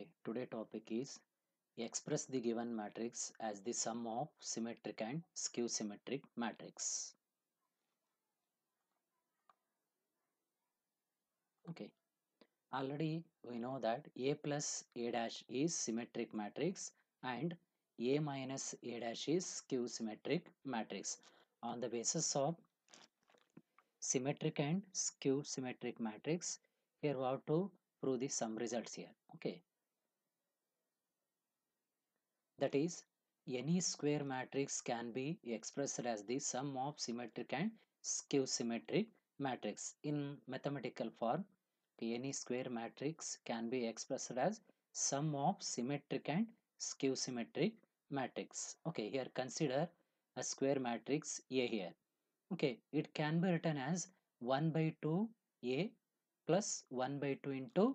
okay today topic is express the given matrix as the sum of symmetric and skew symmetric matrix okay already we know that a plus a dash is symmetric matrix and a minus a dash is skew symmetric matrix on the basis of symmetric and skew symmetric matrix here we have to prove the sum results here okay that is, any square matrix can be expressed as the sum of symmetric and skew symmetric matrix in mathematical form any square matrix can be expressed as sum of symmetric and skew symmetric matrix okay here consider a square matrix a here okay it can be written as 1 by 2 a plus 1 by 2 into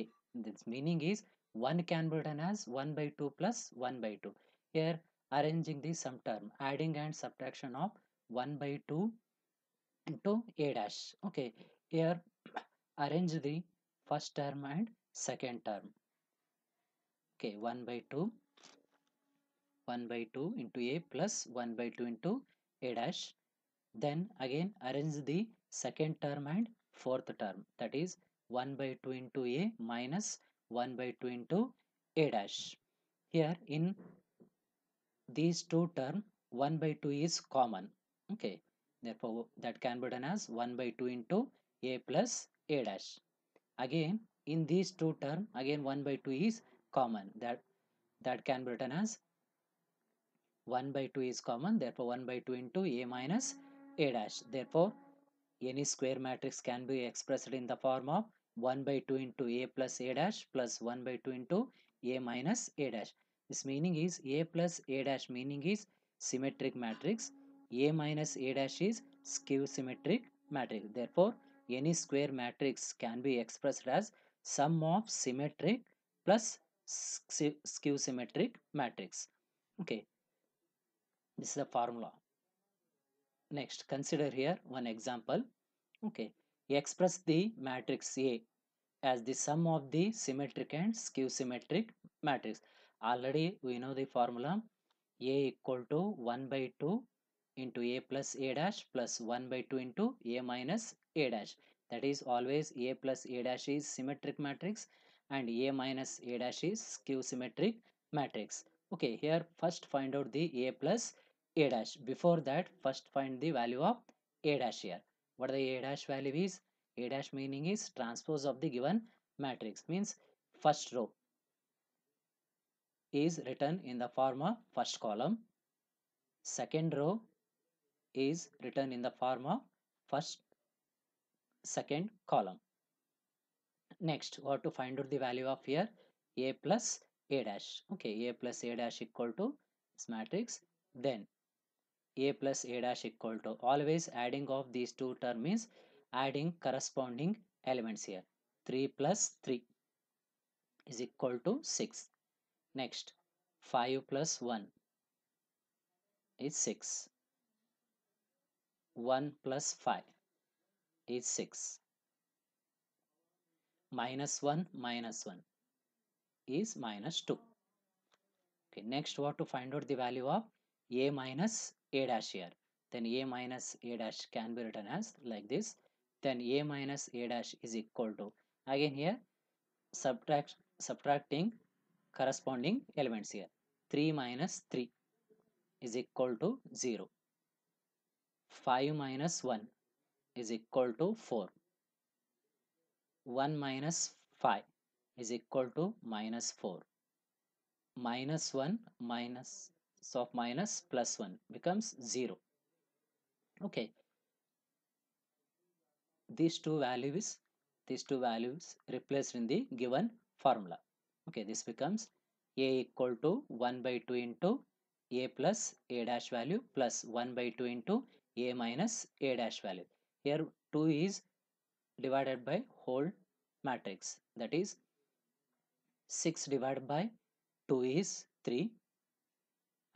a this meaning is 1 can be written as 1 by 2 plus 1 by 2. Here arranging the sum term adding and subtraction of 1 by 2 into a dash. Okay, here arrange the first term and second term. Okay, 1 by 2 1 by 2 into a plus 1 by 2 into a dash. Then again arrange the second term and fourth term that is 1 by 2 into a minus 1 by 2 into a dash. Here in these two terms, 1 by 2 is common. Okay. Therefore, that can be done as 1 by 2 into a plus a dash. Again, in these two terms, again 1 by 2 is common. That that can be written as 1 by 2 is common. Therefore, 1 by 2 into a minus a dash. Therefore, any square matrix can be expressed in the form of 1 by 2 into a plus a dash plus 1 by 2 into a minus a dash. This meaning is a plus a dash meaning is symmetric matrix. a minus a dash is skew symmetric matrix. Therefore, any square matrix can be expressed as sum of symmetric plus skew symmetric matrix. Okay, this is the formula. Next, consider here one example. Okay, Express the matrix A as the sum of the symmetric and skew symmetric matrix. Already we know the formula A equal to 1 by 2 into A plus A dash plus 1 by 2 into A minus A dash. That is always A plus A dash is symmetric matrix and A minus A dash is skew symmetric matrix. Okay, here first find out the A plus A dash. Before that, first find the value of A dash here what the a dash value is a dash meaning is transpose of the given matrix means first row is written in the form of first column second row is written in the form of first second column next we have to find out the value of here a plus a dash okay a plus a dash equal to this matrix then a plus a dash equal to always adding of these two term is adding corresponding elements here 3 plus 3 is equal to 6 next 5 plus 1 is 6 1 plus 5 is 6 minus 1 minus 1 is minus 2 okay next what to find out the value of a minus a dash here then a minus a dash can be written as like this then a minus a dash is equal to again here subtract subtracting corresponding elements here 3 minus 3 is equal to 0 5 minus 1 is equal to 4 1 minus 5 is equal to minus 4 minus 1 minus so of minus plus 1 becomes 0 okay these two values these two values replaced in the given formula okay this becomes a equal to 1 by 2 into a plus a dash value plus 1 by 2 into a minus a dash value here 2 is divided by whole matrix that is 6 divided by 2 is 3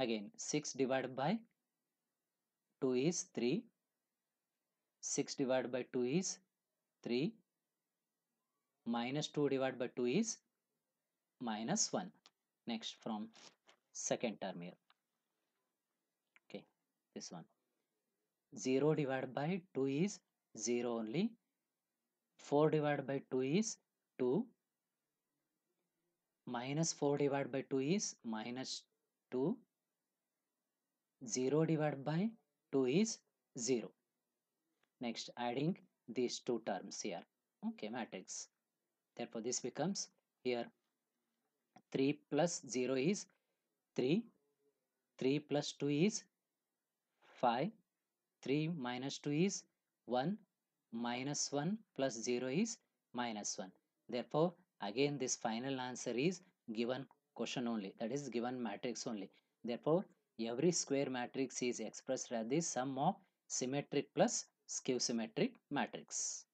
again 6 divided by 2 is 3 6 divided by 2 is 3 minus 2 divided by 2 is minus 1 next from second term here okay this one 0 divided by 2 is 0 only 4 divided by 2 is 2 minus 4 divided by 2 is minus 2 0 divided by 2 is 0. Next adding these two terms here. Okay, matrix. Therefore, this becomes here 3 plus 0 is 3. 3 plus 2 is 5. 3 minus 2 is 1. Minus 1 plus 0 is minus 1. Therefore, again this final answer is given question only. That is given matrix only. Therefore, every square matrix is expressed as the sum of symmetric plus skew symmetric matrix.